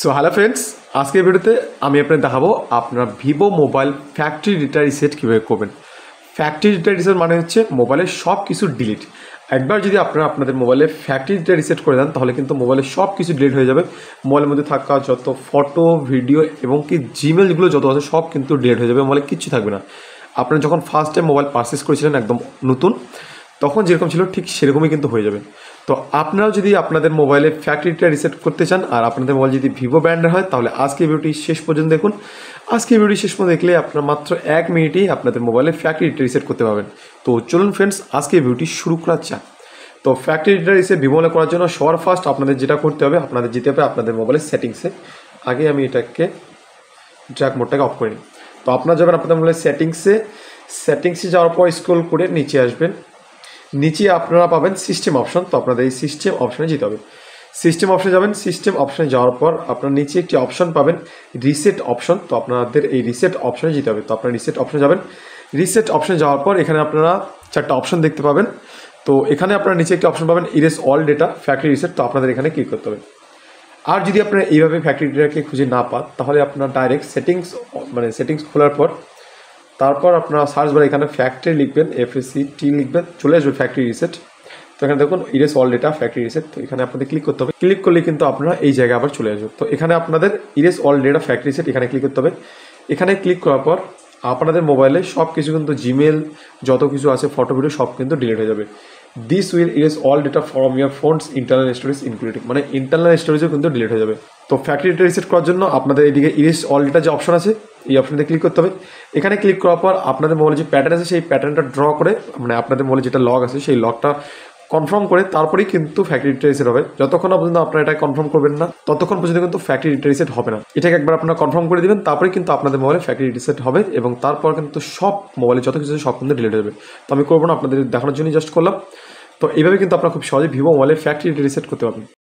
so hello friends আজকের ভিডিওতে আমি আপনাদের দেখাবো আপনার Vivo mobile factory data reset কীভাবে করবেন ফ্যাক্টরি ডিটা রিসেট মানে হচ্ছে মোবাইলের সব কিছু ডিলিট একবার যদি আপনারা আপনাদের মোবাইলে ফ্যাক্টরি ডিটা রিসেট করে দেন তাহলে কিন্তু মোবাইলের সব কিছু ডিলিট হয়ে যাবে মোবাইলের মধ্যে থাকা যত ফটো ভিডিও এবং কি জিমেলগুলো যত আছে সব কিন্তু ডিলিট হয়ে যাবে মোবাইলে কিচ্ছু থাকবে না আপনারা যখন ফার্স্ট টাইম মোবাইল পারচেস করেছিলেন একদম নতুন তখন যেরকম ছিল ঠিক সেরকমই কিন্তু হয়ে যাবে তো আপনারাও যদি আপনাদের মোবাইলে ফ্যাক্টরিটা রিসেট করতে চান আর আপনাদের মোবাইল যদি ভিভো ব্র্যান্ডের হয় তাহলে আজকে ভিডিওটি শেষ পর্যন্ত দেখুন আজকে ভিডিও শেষ পর্যন্ত দেখলে আপনার মাত্র এক মিনিটেই আপনাদের মোবাইলে ফ্যাক্টরিটা রিসেট করতে পারবেন তো চলুন ফ্রেন্ডস আজকে ভিডিওটি শুরু করা চান তো ফ্যাক্টরিটা রিসেট ভিভোলে করার জন্য সবার ফার্স্ট আপনাদের যেটা করতে হবে আপনাদের যেতে হবে আপনাদের মোবাইলের সেটিংসে আগে আমি এটাকে ড্র্যাক মোডটাকে অফ করে নিই তো আপনারা যাবেন আপনাদের মোবাইলের সেটিংসে সেটিংসে যাওয়ার পর স্ক্রোল করে নিচে আসবেন নিচে আপনারা পাবেন সিস্টেম অপশন তো আপনাদের এই সিস্টেম অপশনে যেতে হবে সিস্টেম অপশনে যাবেন সিস্টেম অপশনে যাওয়ার পর আপনার নিচে একটি অপশন পাবেন রিসেট অপশন তো আপনাদের এই রিসেট অপশনে যেতে হবে তো আপনার রিসেট অপশনে যাবেন রিসেট অপশনে যাওয়ার পর এখানে আপনারা চারটা অপশন দেখতে পাবেন তো এখানে আপনারা নিচে একটি অপশন পাবেন erase all data factory reset তো আপনাদের এখানে ক্লিক করতে হবে আর যদি আপনারা এইভাবে ফ্যাক্টরি ডেটাকে খুঁজে না পান তাহলে আপনার ডাইরেক্ট সেটিংস মানে সেটিংস খোলার পর তারপর আপনারা সার্চ বার এখানে ফ্যাক্টরি লিখবেন এফএসি টি লিখবেন চলে আসবে ফ্যাক্টরি রিসেট তো এখানে দেখুন erase all data factory reset তো এখানে আপনাদের ক্লিক করতে হবে ক্লিক করলে কিন্তু আপনারা এই জায়গায় আবার চলে আসবে তো এখানে আপনাদের erase all data factory reset এখানে ক্লিক করতে হবে এখানে ক্লিক করার পর আপনাদের মোবাইলে সব কিছু কিন্তু জিমেল যত কিছু আছে ফটো ভিডিও সব কিন্তু ডিলিট হয়ে যাবে this will erase all data from your phone's internal storage including মানে ইন্টারনাল স্টোরেজও কিন্তু ডিলিট হয়ে যাবে তো ফ্যাক্টরি ডেটা রিসেট করার জন্য আপনাদের এদিকে ইরেস অল ডেটা যে অপশন আছে এই অপশনতে ক্লিক করতে হবে এখানে ক্লিক করার পর আপনাদের মোবাইলে যে প্যাটার্ন আছে সেই প্যাটার্নটা ড্র করে মানে আপনাদের মোবাইলে যেটা লগ আছে সেই লগটা কনফার্ম করে তারপরেই কিন্তু ফ্যাক্টরি রিট্রেসেট হবে যতক্ষণ পর্যন্ত আপনারা এটা কনফার্ম করবেন না ততক্ষণ পর্যন্ত কিন্তু ফ্যাক্টরি রিট্রেসেট হবে না এটাকে একবার আপনারা কনফার্ম করে দেবেন তারপরে কিন্তু আপনাদের মোবাইলে ফ্যাক্টরি রিসেট হবে এবং তারপর কিন্তু সব মোবাইলে যত কিছু সব কিন্তু ডিলেট হবে তো আমি করবো না আপনাদের দেখানোর জন্যই জাস্ট করলাম তো এইভাবে কিন্তু আপনারা খুব সহজে ভিভো মোবাইলের ফ্যাক্টরি রিসেট করতে পারবেন